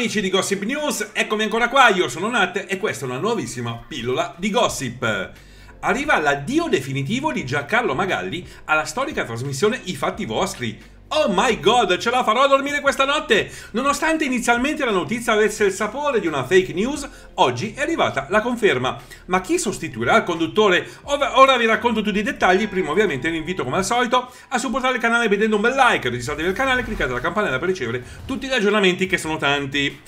Amici di Gossip News, eccomi ancora qua, io sono Nat e questa è una nuovissima pillola di gossip. Arriva l'addio definitivo di Giancarlo Magalli alla storica trasmissione I Fatti Vostri, Oh my god, ce la farò a dormire questa notte! Nonostante inizialmente la notizia avesse il sapore di una fake news, oggi è arrivata la conferma. Ma chi sostituirà il conduttore? Ora, vi racconto tutti i dettagli, prima ovviamente vi invito come al solito a supportare il canale vedendo un bel like, registratevi al canale, cliccate la campanella per ricevere tutti gli aggiornamenti che sono tanti.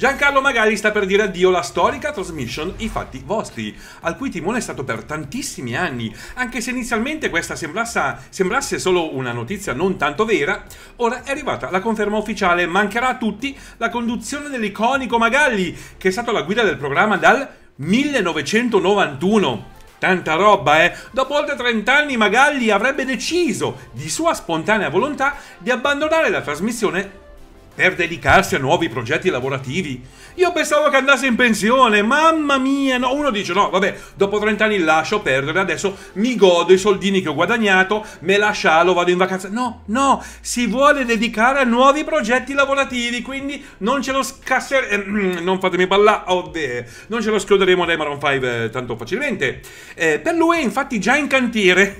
Giancarlo Magali sta per dire addio alla storica trasmission I fatti vostri, al cui timone è stato per tantissimi anni, anche se inizialmente questa sembrasse solo una notizia non tanto vera, ora è arrivata la conferma ufficiale, mancherà a tutti la conduzione dell'iconico Magalli, che è stato alla guida del programma dal 1991. Tanta roba, eh! Dopo oltre 30 anni Magalli avrebbe deciso, di sua spontanea volontà, di abbandonare la trasmissione per dedicarsi a nuovi progetti lavorativi. Io pensavo che andasse in pensione, mamma mia, no, uno dice no, vabbè, dopo 30 anni lascio perdere, adesso mi godo i soldini che ho guadagnato, me la scialo, vado in vacanza. No, no, si vuole dedicare a nuovi progetti lavorativi, quindi non ce lo scasseremo, eh, non fatemi ballare, oh, non ce lo scoderemo dai Maron 5 eh, tanto facilmente. Eh, per lui è infatti già in cantiere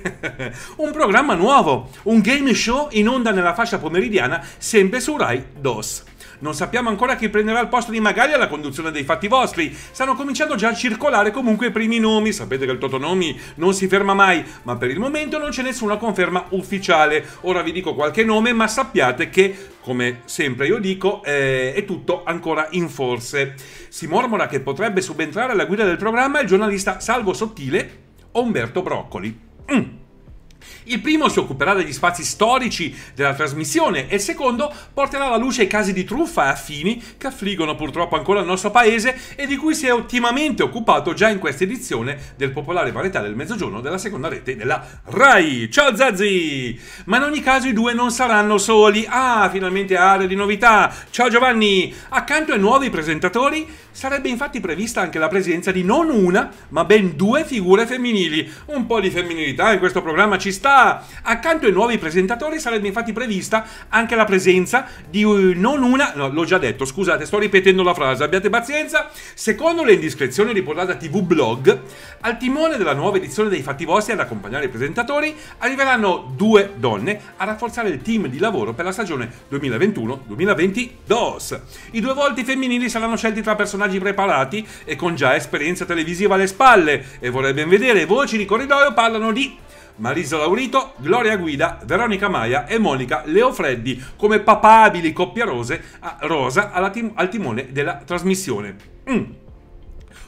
un programma nuovo, un game show in onda nella fascia pomeridiana, sempre su Rai 2. Windows. Non sappiamo ancora chi prenderà il posto di Magali alla conduzione dei fatti vostri. Stanno cominciando già a circolare comunque i primi nomi. Sapete che il Totonomi non si ferma mai, ma per il momento non c'è nessuna conferma ufficiale. Ora vi dico qualche nome, ma sappiate che, come sempre io dico, eh, è tutto ancora in forse. Si mormora che potrebbe subentrare alla guida del programma il giornalista Salvo Sottile Umberto Broccoli. Mm. Il primo si occuperà degli spazi storici della trasmissione e il secondo porterà alla luce i casi di truffa e affini che affliggono purtroppo ancora il nostro paese e di cui si è ottimamente occupato già in questa edizione del popolare varietà del mezzogiorno della seconda rete della RAI. Ciao Zazzi! Ma in ogni caso i due non saranno soli. Ah, finalmente area di novità. Ciao Giovanni! Accanto ai nuovi presentatori sarebbe infatti prevista anche la presenza di non una, ma ben due figure femminili. Un po' di femminilità in questo programma ci sta novità. Accanto ai nuovi presentatori sarebbe infatti prevista anche la presenza di eh, non una, no, l'ho già detto, scusate, sto ripetendo la frase, abbiate pazienza. Secondo le indiscrezioni riportate a TV Blog, al timone della nuova edizione dei Fatti Vostri ad accompagnare i presentatori arriveranno due donne a rafforzare il team di lavoro per la stagione 2021-2022. I due volti femminili saranno scelti tra personaggi preparati e con già esperienza televisiva alle spalle e vorrei ben vedere voci di corridoio parlano di Marisa Laurito, Gloria Guida, Veronica Maia e Monica Leofreddi come papabili coppia rose, a, rosa tim- al timone della trasmissione. Mm.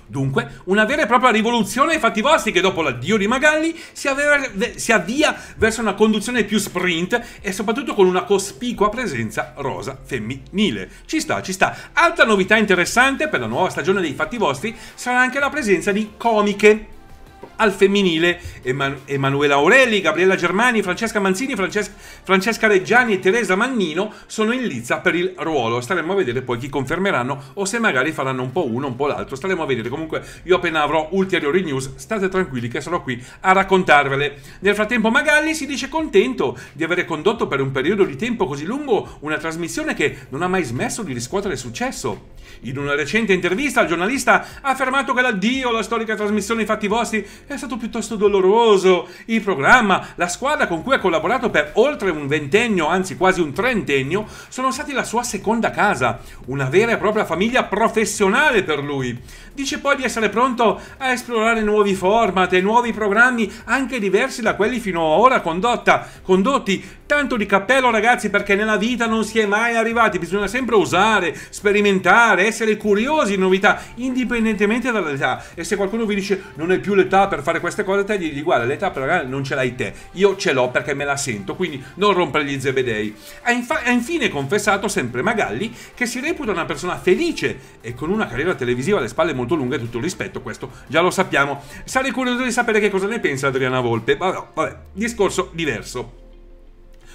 Dunque, una vera e propria rivoluzione ai fatti vostri che dopo l'addio di Magalli si, aveva, si, avvia verso una conduzione più sprint e soprattutto con una cospicua presenza rosa femminile. Ci sta, ci sta. Altra novità interessante per la nuova stagione dei fatti vostri sarà anche la presenza di comiche al femminile Eman- Emanuela Aureli, Gabriella Germani, Francesca Manzini, Francesca, Francesca Reggiani e Teresa Mannino sono in lizza per il ruolo. Staremo a vedere poi chi confermeranno o se magari faranno un po' uno, un po' l'altro. Staremo a vedere. Comunque io appena avrò ulteriori news, state tranquilli che sarò qui a raccontarvele. Nel frattempo Magalli si dice contento di aver condotto per un periodo di tempo così lungo una trasmissione che non ha mai smesso di riscuotere successo. In una recente intervista il giornalista ha affermato che l'addio alla storica trasmissione Fatti Vostri è stato piuttosto doloroso. Il programma, la squadra con cui ha collaborato per oltre un ventennio, anzi quasi un trentennio, sono stati la sua seconda casa, una vera e propria famiglia professionale per lui. Dice poi di essere pronto a esplorare nuovi format e nuovi programmi, anche diversi da quelli fino ad ora condotta, condotti. Tanto di cappello ragazzi perché nella vita non si è mai arrivati, bisogna sempre usare, sperimentare, essere curiosi di novità, indipendentemente dall'età. E se qualcuno vi dice non è più l'età per fare queste cose te gli dici guarda l'età pleonale eh, non ce l'hai te, io ce l'ho perché me la sento, quindi non rompere gli zebedei. Ha, infa- ha infine confessato sempre Magalli che si reputa una persona felice e con una carriera televisiva alle spalle molto lunga e tutto il rispetto, questo già lo sappiamo. Sarei curioso di sapere che cosa ne pensa Adriana Volpe, vabbè, vabbè discorso diverso.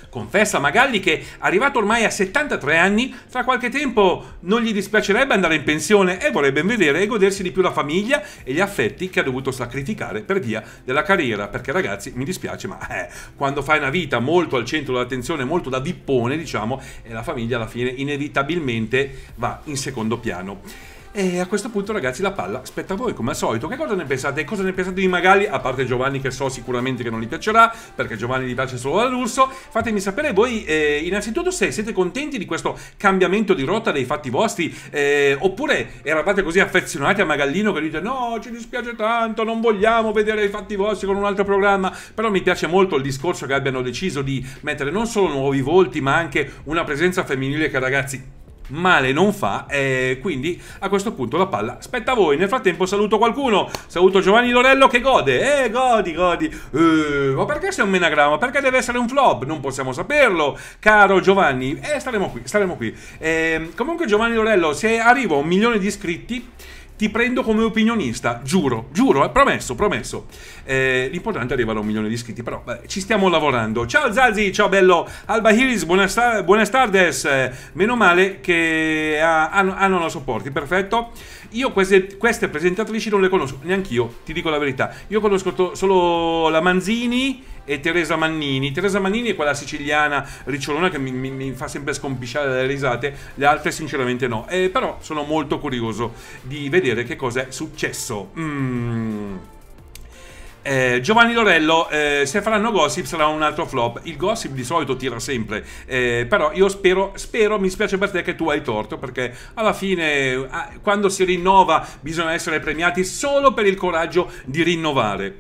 Confessa Magalli che, arrivato ormai a 73 anni, fra qualche tempo non gli dispiacerebbe andare in pensione e vorrebbe vedere e godersi di più la famiglia e gli affetti che ha dovuto sacrificare per via della carriera. Perché ragazzi, mi dispiace, ma eh, quando fai una vita molto al centro dell'attenzione, molto da vippone, diciamo, la famiglia alla fine inevitabilmente va in secondo piano. E a questo punto, ragazzi, la palla aspetta a voi, come al solito. Che cosa ne pensate? Cosa ne pensate di Magali? A parte Giovanni, che so sicuramente che non gli piacerà, perché Giovanni gli piace solo la Russo. Fatemi sapere voi, eh, innanzitutto, se siete contenti di questo cambiamento di rotta dei fatti vostri, eh, oppure eravate così affezionati a Magallino che dite no, ci dispiace tanto, non vogliamo vedere i fatti vostri con un altro programma. Però mi piace molto il discorso che abbiano deciso di mettere non solo nuovi volti, ma anche una presenza femminile che, ragazzi, male non fa e quindi a questo punto la palla aspetta a voi nel frattempo saluto qualcuno saluto Giovanni Lorello che gode eh godi godi eh, ma perché sei un menagramma perché deve essere un flop non possiamo saperlo caro Giovanni eh staremo qui staremo qui eh, comunque Giovanni Lorello se arrivo a un milione di iscritti ti prendo come opinionista, giuro, giuro, è eh, promesso, promesso. Eh, l'importante è arrivare a un milione di iscritti, però beh, ci stiamo lavorando. Ciao Zazi, ciao bello, Alba Hiris, buonas, tardes, meno male che ha, hanno, la supporti, perfetto. Io queste, queste presentatrici non le conosco neanche io, ti dico la verità. Io conosco solo la Manzini e Teresa Mannini. Teresa Mannini è quella siciliana ricciolona che mi, mi, mi fa sempre scompisciare dalle risate, le altre sinceramente no. Eh, però sono molto curioso di vedere che cosa è successo. Mmm. Eh, Giovanni Lorello, eh, se faranno gossip sarà un altro flop. Il gossip di solito tira sempre, eh, però io spero, spero, mi spiace per te che tu hai torto, perché alla fine ah, quando si rinnova bisogna essere premiati solo per il coraggio di rinnovare.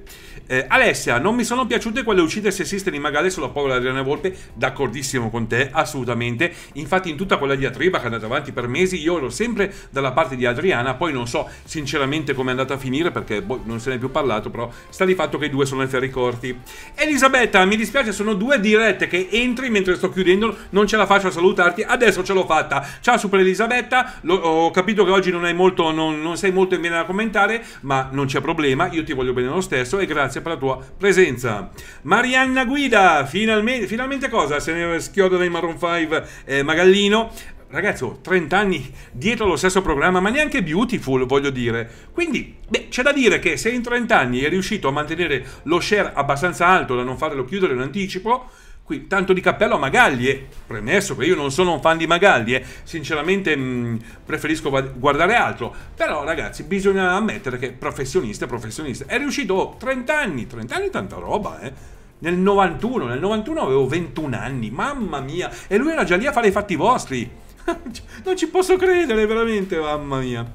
Eh, Alessia, non mi sono piaciute quelle uccide sessiste di Magale sulla povera Adriana Volpe, d'accordissimo con te, assolutamente. Infatti in tutta quella diatriba che è andata avanti per mesi, io ero sempre dalla parte di Adriana, poi non so sinceramente come è andata a finire perché boh, non se ne è più parlato, però sta di fatto che i due sono ferri corti. Elisabetta, mi dispiace, sono due dirette che entri mentre sto chiudendo, non ce la faccio a salutarti, adesso ce l'ho fatta. Ciao Super Elisabetta, Lo, ho capito che oggi non, hai molto, non, non sei molto in bene da commentare, ma non c'è problema, io ti voglio bene lo stesso e grazie per la tua presenza. Marianna Guida, finalmente, finalmente cosa? Se ne schiodo dai Maroon 5 eh, Magallino ragazzi, 30 anni dietro lo stesso programma, ma neanche Beautiful, voglio dire. Quindi, beh, c'è da dire che se in 30 anni è riuscito a mantenere lo share abbastanza alto da non farlo chiudere in anticipo, qui tanto di cappello a Magaglie, eh. premesso che io non sono un fan di Magaglie, eh. sinceramente mh, mm, preferisco guardare altro, però ragazzi bisogna ammettere che professionista è professionista, è riuscito oh, 30 anni, 30 anni tanta roba, eh. Nel 91, nel 91 avevo 21 anni, mamma mia, e lui era già lì a fare i fatti vostri. non ci posso credere, veramente, mamma mia.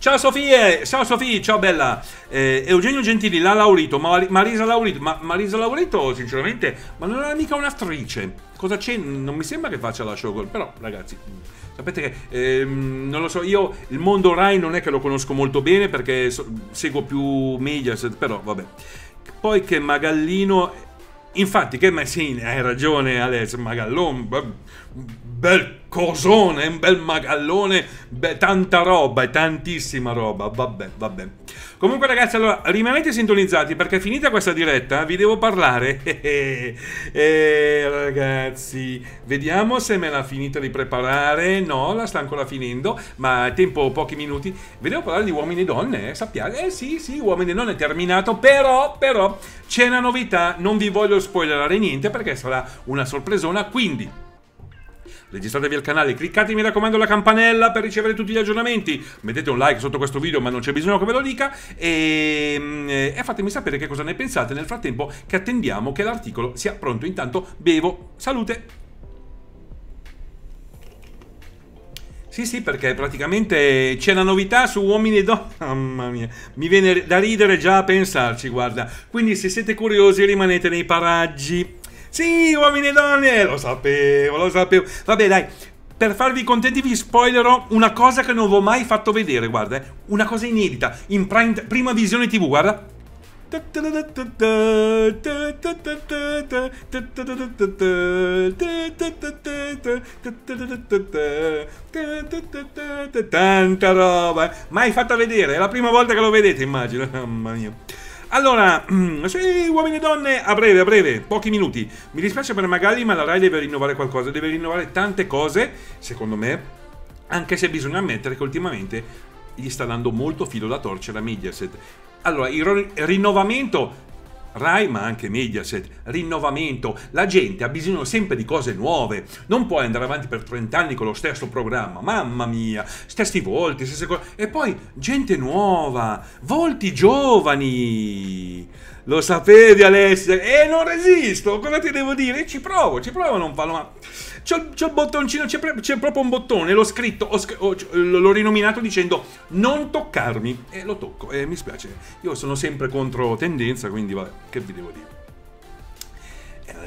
Ciao Sofie, ciao Sofì, ciao bella. Eh, Eugenio Gentili l'ha laurito, ma Marisa Laurito, ma Marisa Laurito sinceramente, ma non era mica un'attrice. Cosa c'è? Non mi sembra che faccia la showgirl, però ragazzi, sapete che ehm, non lo so, io il mondo Rai non è che lo conosco molto bene perché so, seguo più Mediaset, però vabbè. Poi che Magallino Infatti, che ma sì, hai ragione Alex Magallon, bel cosone, un bel magallone, beh, tanta roba e tantissima roba, vabbè, vabbè. Comunque ragazzi, allora rimanete sintonizzati perché finita questa diretta vi devo parlare. e eh, eh, eh, ragazzi, vediamo se me l'ha finita di preparare. No, la sta ancora finendo, ma tempo pochi minuti. Vi devo parlare di uomini e donne, eh, sappiate. Eh sì, sì, uomini e donne è terminato, però, però c'è una novità, non vi voglio spoilerare niente perché sarà una sorpresona, quindi Registratevi al canale, cliccate mi raccomando la campanella per ricevere tutti gli aggiornamenti. Mettete un like sotto questo video, ma non c'è bisogno che ve lo dica. E, ehm, eh, e fatemi sapere che cosa ne pensate nel frattempo che attendiamo che l'articolo sia pronto. Intanto bevo. Salute! Sì, sì, perché praticamente c'è una novità su uomini e donne. Mamma mia, mi viene da ridere già a pensarci, guarda. Quindi se siete curiosi rimanete nei paraggi. Sì, uomini e donne, lo sapevo, lo sapevo. Vabbè, dai, per farvi contenti vi spoilerò una cosa che non ho mai fatto vedere, guarda, eh. una cosa inedita, in prime, prima visione TV, guarda. Tanta roba, eh. mai fatta vedere, è la prima volta che lo vedete, immagino, mamma mia. Allora, mm, sì, uomini e donne, a breve, a breve, pochi minuti. Mi dispiace per Magali, ma la Rai deve rinnovare qualcosa, deve rinnovare tante cose, secondo me, anche se bisogna ammettere che ultimamente gli sta dando molto filo da torcere a Mediaset. Allora, il rinnovamento Rai ma anche Mediaset, rinnovamento, la gente ha bisogno sempre di cose nuove, non puoi andare avanti per 30 anni con lo stesso programma, mamma mia, stessi volti, stesse cose, e poi gente nuova, volti giovani. Lo sapevi Alessia? E eh, non resisto, cosa ti devo dire? Ci provo, ci provo a non farlo, ma... C'è il bottoncino, c'è proprio un bottone, l'ho scritto, l'ho rinominato dicendo non toccarmi. E eh, lo tocco, e eh, mi spiace. Io sono sempre contro tendenza, quindi vabbè, che vi devo dire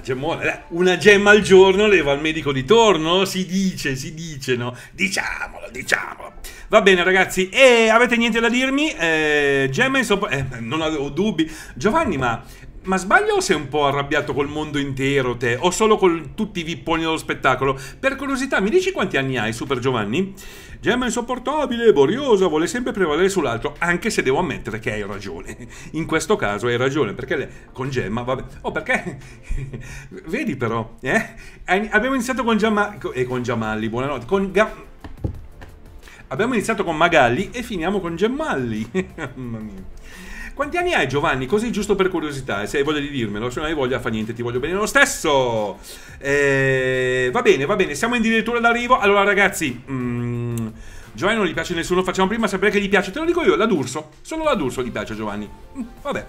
gemmola, una gemma al giorno leva al medico di torno, si dice, si dice, no? Diciamolo, diciamolo. Va bene ragazzi, e eh, avete niente da dirmi? Eh, gemma in Eh, non avevo dubbi. Giovanni, ma ma sbaglio o sei un po' arrabbiato col mondo intero te, o solo con tutti i vipponi dello spettacolo? Per curiosità, mi dici quanti anni hai, Super Giovanni? Gemma insopportabile, boriosa, vuole sempre prevalere sull'altro, anche se devo ammettere che hai ragione. In questo caso hai ragione, perché le, con Gemma, vabbè... Oh, perché... Vedi però, eh? Abbiamo iniziato con Gemma... E con Giamalli, buonanotte. Con... Ga... Abbiamo iniziato con Magalli e finiamo con Gemmalli. Mamma mia. Quanti anni hai Giovanni? Così giusto per curiosità, se hai voglia di dirmelo, se non hai voglia fa niente, ti voglio bene lo stesso. Eh, va bene, va bene, siamo addirittura d'arrivo. Allora ragazzi, mm, Giovanni non gli piace nessuno, facciamo prima sapere che gli piace, te lo dico io, la D'Urso, solo la D'Urso gli piace Giovanni. Mm, vabbè.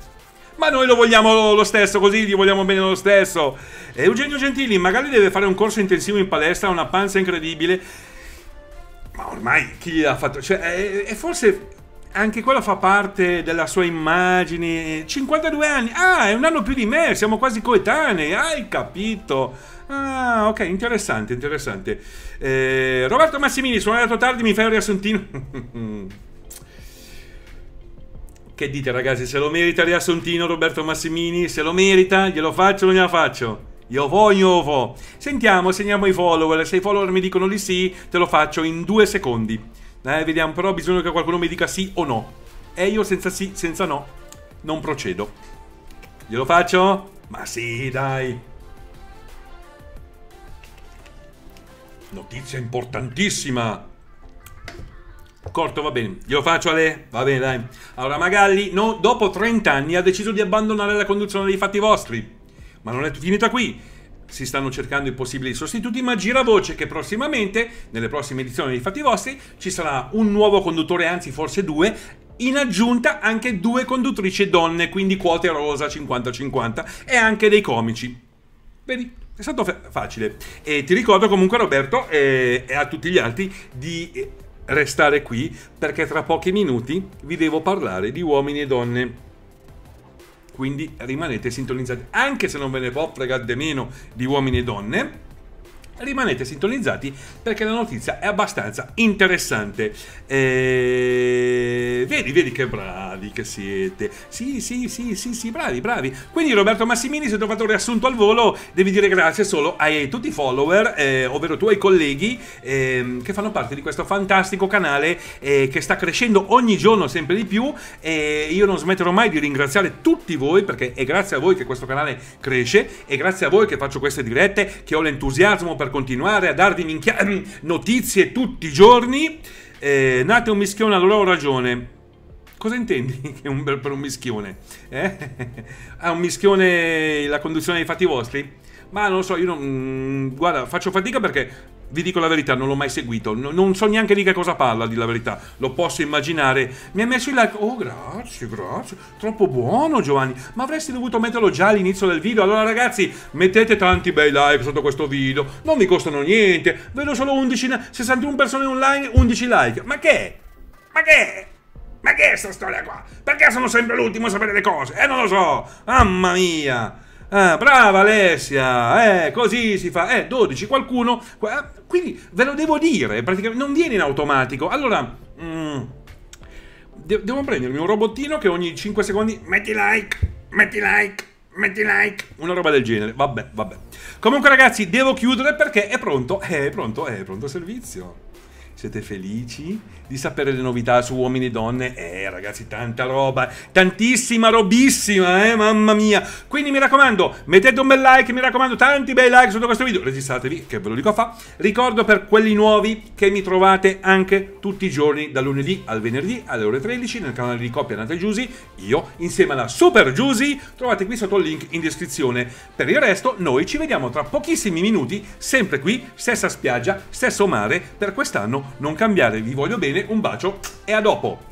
Ma noi lo vogliamo lo stesso, così gli vogliamo bene lo stesso. Eh, Eugenio Gentili, magari deve fare un corso intensivo in palestra, ha una panza incredibile. Ma ormai chi gliel'ha fatto? Cioè, è eh, eh, forse anche quella fa parte della sua immagine. 52 anni. Ah, è un anno più di me, siamo quasi coetanei. Hai capito. Ah, ok, interessante, interessante. Eh, Roberto Massimini, sono arrivato tardi, mi fai un riassuntino. che dite ragazzi, se lo merita il riassuntino Roberto Massimini? Se lo merita, glielo faccio o non glielo faccio? Io voglio, io vo. Sentiamo, segniamo i follower. Se i follower mi dicono di sì, te lo faccio in due secondi. Eh, vediamo, però ho bisogno che qualcuno mi dica sì o no. E io senza sì, senza no, non procedo. Glielo faccio? Ma sì, dai. Notizia importantissima. Corto, va bene. Glielo faccio Ale? Va bene, dai. Allora, Magalli, no, dopo 30 anni, ha deciso di abbandonare la conduzione dei fatti vostri. Ma non è finita qui si stanno cercando i possibili sostituti, ma gira voce che prossimamente, nelle prossime edizioni dei Fatti Vostri, ci sarà un nuovo conduttore, anzi forse due, in aggiunta anche due conduttrici donne, quindi quote rosa 50-50 e anche dei comici. Vedi? È stato facile. E ti ricordo comunque Roberto e, eh, e a tutti gli altri di eh, restare qui perché tra pochi minuti vi devo parlare di uomini e donne. Quindi rimanete sintonizzati, anche se non ve ne può fregare di meno di uomini e donne rimanete sintonizzati perché la notizia è abbastanza interessante. E... Eh, vedi, vedi che bravi che siete. Sì, sì, sì, sì, sì, bravi, bravi. Quindi Roberto Massimini, se ho fatto un riassunto al volo, devi dire grazie solo a tutti i follower, eh, ovvero tu e colleghi, eh, che fanno parte di questo fantastico canale eh, che sta crescendo ogni giorno sempre di più. E io non smetterò mai di ringraziare tutti voi perché è grazie a voi che questo canale cresce, è grazie a voi che faccio queste dirette, che ho l'entusiasmo per continuare a darvi minchia- notizie tutti i giorni. Eh, nate un mischione, allora ho ragione. Cosa intendi un, per un mischione? Eh? Ah, un mischione la conduzione dei fatti vostri? Ma non lo so, io non... Mm, guarda, faccio fatica perché vi dico la verità, non l'ho mai seguito, no, non so neanche di che cosa parla, di la verità, lo posso immaginare. Mi ha messo il like, oh grazie, grazie, troppo buono Giovanni, ma avresti dovuto metterlo già all'inizio del video. Allora ragazzi, mettete tanti bei like sotto questo video, non mi costano niente, vedo solo 11, 61 persone online, 11 like, ma che? È? Ma che? È? Ma che è sta storia qua? Perché sono sempre l'ultimo a sapere le cose? Eh, non lo so! Mamma mia! Ah, brava Alessia! Eh, così si fa! Eh, 12, qualcuno... Quindi ve lo devo dire, praticamente non viene in automatico. Allora... Mm, de devo prendermi un robottino che ogni 5 secondi... Metti like, metti like, metti like, una roba del genere, vabbè, vabbè. Comunque ragazzi, devo chiudere perché è pronto, è pronto, è pronto il servizio. Siete felici di sapere le novità su uomini e donne? Eh, ragazzi, tanta roba, tantissima robissima, eh, mamma mia. Quindi mi raccomando, mettete un bel like, mi raccomando, tanti bei like sotto questo video. Registratevi, che ve lo dico a fa. Ricordo per quelli nuovi che mi trovate anche tutti i giorni, da lunedì al venerdì alle ore 13 nel canale di Coppia Nata Giusi. Io, insieme alla Super Giusi, trovate qui sotto il link in descrizione. Per il resto, noi ci vediamo tra pochissimi minuti, sempre qui, stessa spiaggia, stesso mare, per quest'anno non cambiare, vi voglio bene, un bacio e a dopo!